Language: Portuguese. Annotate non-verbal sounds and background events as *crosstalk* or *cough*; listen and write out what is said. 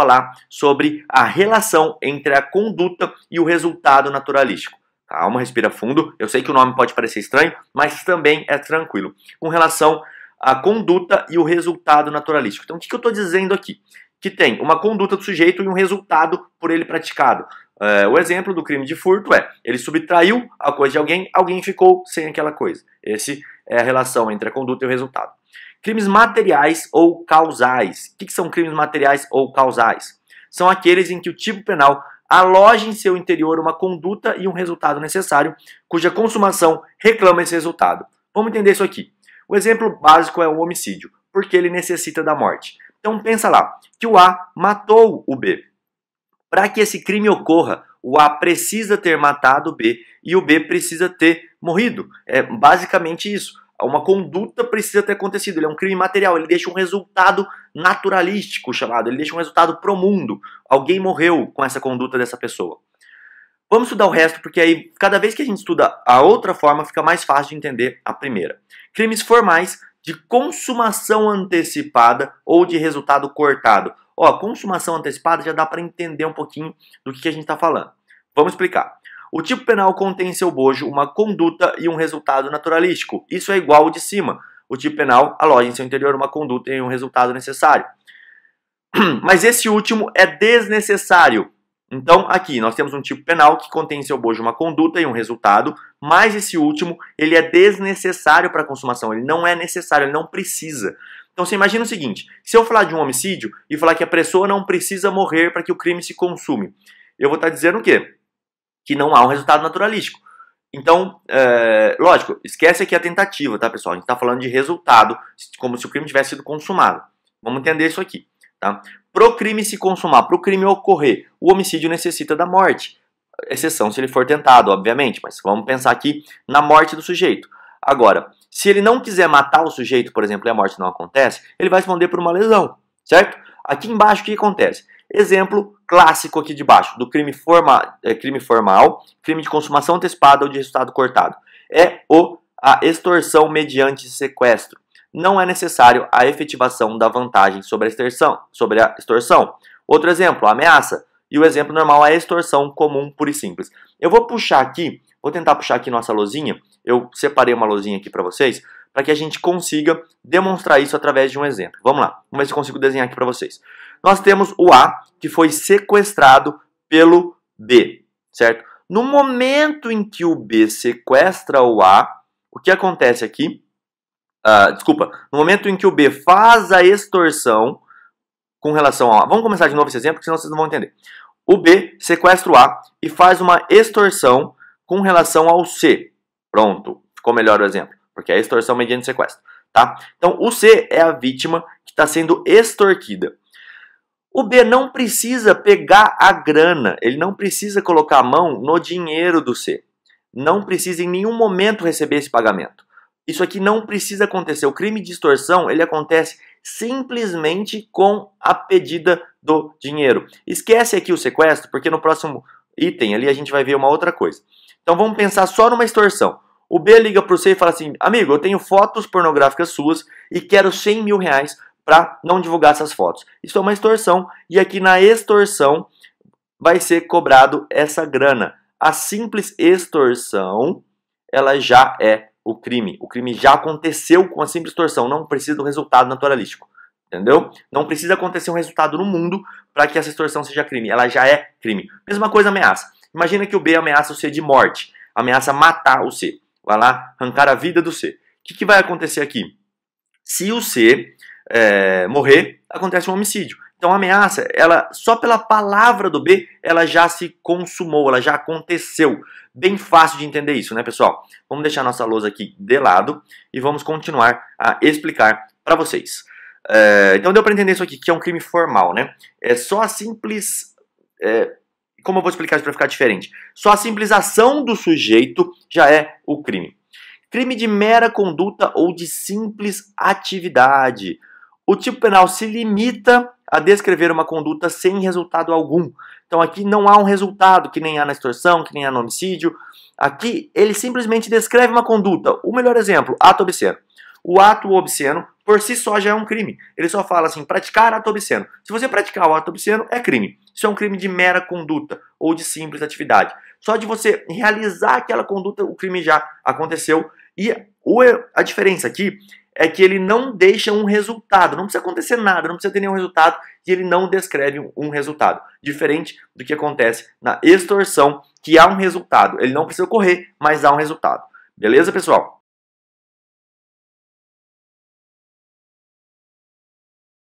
falar sobre a relação entre a conduta e o resultado naturalístico. Calma, respira fundo. Eu sei que o nome pode parecer estranho, mas também é tranquilo. Com relação à conduta e o resultado naturalístico. Então, o que eu estou dizendo aqui? Que tem uma conduta do sujeito e um resultado por ele praticado. É, o exemplo do crime de furto é: ele subtraiu a coisa de alguém, alguém ficou sem aquela coisa. Essa é a relação entre a conduta e o resultado. Crimes materiais ou causais. O que, são crimes materiais ou causais? São aqueles em que o tipo penal aloja em seu interior uma conduta e um resultado necessário, cuja consumação reclama esse resultado. Vamos entender isso aqui. O exemplo básico é o homicídio, porque ele necessita da morte. Então pensa lá, que o A matou o B. Para que esse crime ocorra, o A precisa ter matado o B e o B precisa ter morrido. É basicamente isso uma conduta precisa ter acontecido. Ele é um crime material, ele deixa um resultado naturalístico chamado, ele deixa um resultado pro mundo. Alguém morreu com essa conduta dessa pessoa. Vamos estudar o resto, porque aí cada vez que a gente estuda a outra forma, fica mais fácil de entender a primeira. Crimes formais de consumação antecipada ou de resultado cortado. Ó, consumação antecipada já dá para entender um pouquinho do que, que a gente está falando. Vamos explicar. O tipo penal contém em seu bojo uma conduta e um resultado naturalístico. Isso é igual ao de cima. O tipo penal aloja em seu interior uma conduta e um resultado necessário. *clears throat* Mas esse último é desnecessário. Então, aqui nós temos um tipo penal que contém em seu bojo uma conduta e um resultado, mas esse último ele é desnecessário para a consumação, ele não é necessário, ele não precisa. Então você imagina o seguinte: se eu falar de um homicídio e falar que a pessoa não precisa morrer para que o crime se consume, eu vou estar tá dizendo o quê? que não há um resultado naturalístico. Então, é, lógico, esquece aqui a tentativa, tá, pessoal? A gente está falando de resultado, como se o crime tivesse sido consumado. Vamos entender isso aqui, tá? Pro crime se consumar, pro crime ocorrer, o homicídio necessita da morte. Exceção se ele for tentado, obviamente, mas vamos pensar aqui na morte do sujeito. Agora, se ele não quiser matar o sujeito, por exemplo, e a morte não acontece, ele vai responder por uma lesão, certo? Aqui embaixo, o que acontece? Exemplo clássico aqui de baixo, do crime, forma, é, crime formal, crime de consumação antecipada ou de resultado cortado. É o, a extorsão mediante sequestro. Não é necessário a efetivação da vantagem sobre a extorsão. Sobre a extorsão. Outro exemplo, ameaça. E o exemplo normal é a extorsão comum, pura e simples. Eu vou puxar aqui, vou tentar puxar aqui nossa lozinha. Eu separei uma lozinha aqui para vocês, para que a gente consiga demonstrar isso através de um exemplo. Vamos lá, vamos ver se eu consigo desenhar aqui para vocês nós temos o A que foi sequestrado pelo B, certo? No momento em que o B sequestra o A, o que acontece aqui? Uh, desculpa, no momento em que o B faz a extorsão com relação ao A. Vamos começar de novo esse exemplo, senão vocês não vão entender. O B sequestra o A e faz uma extorsão com relação ao C. Pronto, ficou melhor o exemplo, porque é extorsão mediante sequestro. Tá? Então, o C é a vítima que está sendo extorquida. O B não precisa pegar a grana, ele não precisa colocar a mão no dinheiro do C. Não precisa em nenhum momento receber esse pagamento. Isso aqui não precisa acontecer. O crime de extorsão, ele acontece simplesmente com a pedida do dinheiro. Esquece aqui o sequestro, porque no próximo item ali a gente vai ver uma outra coisa. Então vamos pensar só numa extorsão. O B liga para o C e fala assim, amigo, eu tenho fotos pornográficas suas e quero 100 mil reais para não divulgar essas fotos. Isso é uma extorsão e aqui na extorsão vai ser cobrado essa grana. A simples extorsão, ela já é o crime. O crime já aconteceu com a simples extorsão, não precisa do resultado naturalístico. Entendeu? Não precisa acontecer um resultado no mundo para que essa extorsão seja crime. Ela já é crime. Mesma coisa ameaça. Imagina que o B ameaça o C de morte. Ameaça matar o C. Vai lá arrancar a vida do C. O que, que vai acontecer aqui? Se o C é, morrer, acontece um homicídio. Então a ameaça, ela só pela palavra do B, ela já se consumou, ela já aconteceu. Bem fácil de entender isso, né, pessoal? Vamos deixar nossa lousa aqui de lado e vamos continuar a explicar para vocês. É, então deu para entender isso aqui, que é um crime formal, né? É só a simples é, como eu vou explicar isso para ficar diferente? Só a simples ação do sujeito já é o crime. Crime de mera conduta ou de simples atividade. O tipo penal se limita a descrever uma conduta sem resultado algum. Então aqui não há um resultado, que nem há na extorsão, que nem há no homicídio. Aqui ele simplesmente descreve uma conduta. O melhor exemplo, ato obsceno. O ato obsceno por si só já é um crime. Ele só fala assim, praticar ato obsceno. Se você praticar o ato obsceno, é crime. Isso é um crime de mera conduta ou de simples atividade. Só de você realizar aquela conduta, o crime já aconteceu. E a diferença aqui é que ele não deixa um resultado, não precisa acontecer nada, não precisa ter nenhum resultado e ele não descreve um resultado. Diferente do que acontece na extorsão, que há um resultado, ele não precisa correr, mas há um resultado. Beleza, pessoal?